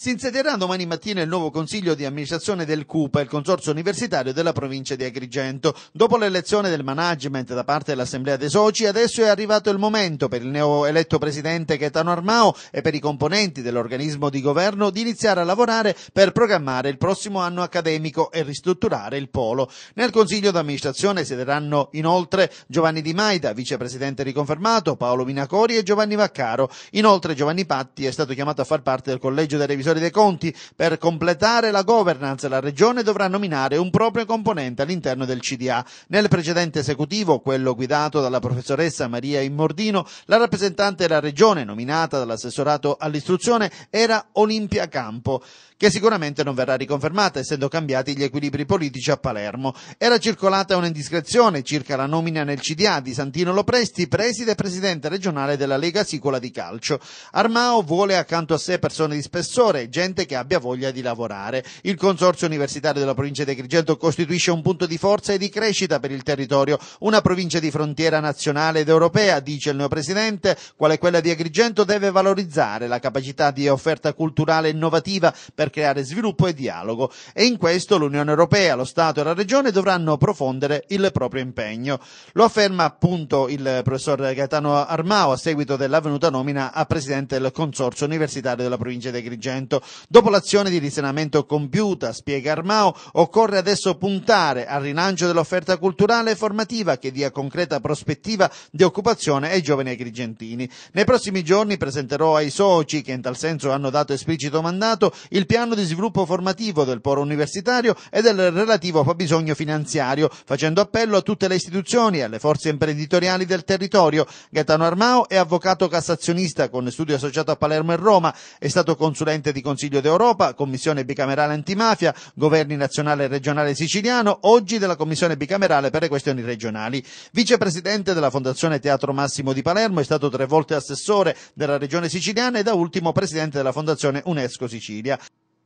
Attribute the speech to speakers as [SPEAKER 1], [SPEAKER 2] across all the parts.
[SPEAKER 1] Si insedierà domani mattina il nuovo consiglio di amministrazione del CUPA, il consorzio universitario della provincia di Agrigento. Dopo l'elezione del management da parte dell'assemblea dei soci, adesso è arrivato il momento per il neoeletto presidente Gaetano Armao e per i componenti dell'organismo di governo di iniziare a lavorare per programmare il prossimo anno accademico e ristrutturare il polo. Nel consiglio di amministrazione siederanno inoltre Giovanni Di Maida, vicepresidente riconfermato, Paolo Minacori e Giovanni Vaccaro. Inoltre Giovanni Patti è stato chiamato a far parte del collegio dei revisori revisore dei conti. Per completare la governance la Regione dovrà nominare un proprio componente all'interno del CDA. Nel precedente esecutivo, quello guidato dalla professoressa Maria Immordino, la rappresentante della Regione nominata dall'assessorato all'istruzione era Olimpia Campo che sicuramente non verrà riconfermata, essendo cambiati gli equilibri politici a Palermo. Era circolata un'indiscrezione circa la nomina nel CDA di Santino Lopresti, preside e presidente regionale della Lega Sicola di Calcio. Armao vuole accanto a sé persone di spessore, lavorare, gente che abbia voglia di lavorare. Il Consorzio Universitario della provincia di Agrigento costituisce un punto di forza e di crescita per il territorio, una provincia di frontiera nazionale ed europea, dice il mio presidente, quale quella di Agrigento deve valorizzare la capacità di offerta culturale innovativa per creare sviluppo e dialogo e in questo l'Unione Europea, lo Stato e la Regione dovranno profondere il proprio impegno. Lo afferma appunto il professor Gaetano Armao a seguito dell'avvenuta nomina a presidente del Consorzio Universitario della provincia di Agrigento. 100%. Dopo l'azione di risanamento compiuta, spiega Armao, occorre adesso puntare al rilancio dell'offerta culturale e formativa che dia concreta prospettiva di occupazione ai giovani agrigentini. Nei prossimi giorni presenterò ai soci, che in tal senso hanno dato esplicito mandato, il piano di sviluppo formativo del poro universitario e del relativo fabbisogno finanziario, facendo appello a tutte le istituzioni e alle forze imprenditoriali del territorio. Gaetano Armao è avvocato cassazionista con studio associato a Palermo e Roma, è stato consulente di di Consiglio d'Europa, Commissione bicamerale antimafia, Governi nazionale e regionale siciliano, oggi della Commissione bicamerale per le questioni regionali. Vicepresidente della Fondazione Teatro Massimo di Palermo, è stato tre volte assessore della regione siciliana e da ultimo presidente della Fondazione UNESCO Sicilia.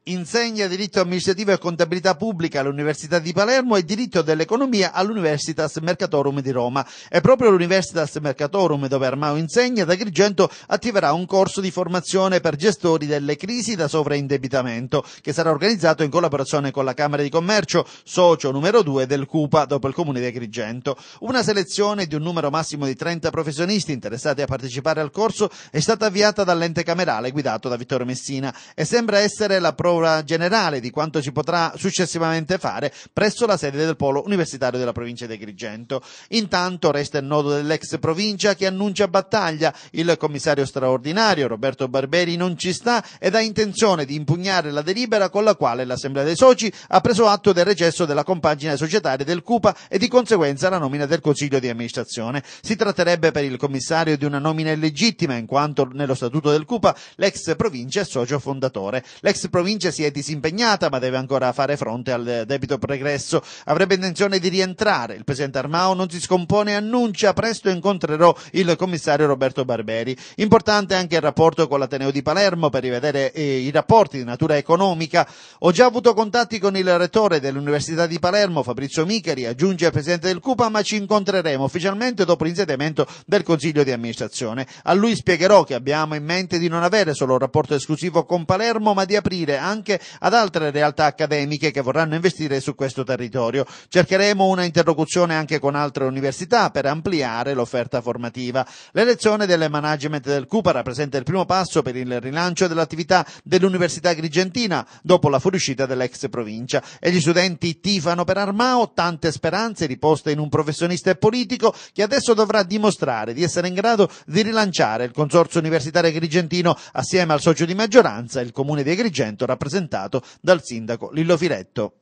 [SPEAKER 1] Insegna diritto amministrativo e contabilità pubblica all'Università di Palermo e diritto dell'economia all'Universitas Mercatorum di Roma. È proprio l'Universitas Mercatorum dove Armao insegna, da Grigento attiverà un corso di formazione per gestori delle crisi da sovraindebitamento che sarà organizzato in collaborazione con la Camera di Commercio, socio numero 2 del CUPA dopo il Comune di Agrigento. Una selezione di un numero massimo di 30 professionisti interessati a partecipare al corso è stata avviata dall'ente camerale guidato da Vittorio Messina e sembra essere la pro manovra generale di quanto si potrà successivamente fare presso la sede del polo universitario della provincia di Grigento. Intanto resta il nodo dell'ex provincia che annuncia battaglia. Il commissario straordinario Roberto Barberi non ci sta ed ha intenzione di impugnare la delibera con la quale l'Assemblea dei Soci ha preso atto del recesso della compagine societaria del CUPA e di conseguenza la nomina del Consiglio di amministrazione. Si tratterebbe per il commissario di una nomina illegittima in quanto nello statuto del CUPA l'ex provincia è socio fondatore. L'ex provincia Fenice si è disimpegnata ma deve ancora fare fronte al debito pregresso. Avrebbe intenzione di rientrare. Il presidente Armao non si scompone e annuncia presto incontrerò il commissario Roberto Barberi. Importante anche il rapporto con l'Ateneo di Palermo per rivedere eh, i rapporti di natura economica. Ho già avuto contatti con il rettore dell'Università di Palermo, Fabrizio Micheri, aggiunge il presidente del CUPA, ma ci incontreremo ufficialmente dopo l'insediamento del Consiglio di amministrazione. A lui spiegherò che abbiamo in mente di non avere solo un rapporto esclusivo con Palermo, ma di aprire anche anche ad altre realtà accademiche che vorranno investire su questo territorio. Cercheremo una interlocuzione anche con altre università per ampliare l'offerta formativa. L'elezione del management del CUPA rappresenta il primo passo per il rilancio dell'attività dell'Università Grigentina dopo la fuoriuscita dell'ex provincia e gli studenti tifano per Armao, tante speranze riposte in un professionista e politico che adesso dovrà dimostrare di essere in grado di rilanciare il consorzio universitario grigentino assieme al socio di maggioranza, il comune di Agrigento, rappresenta rappresentato dal sindaco Lillo Firetto.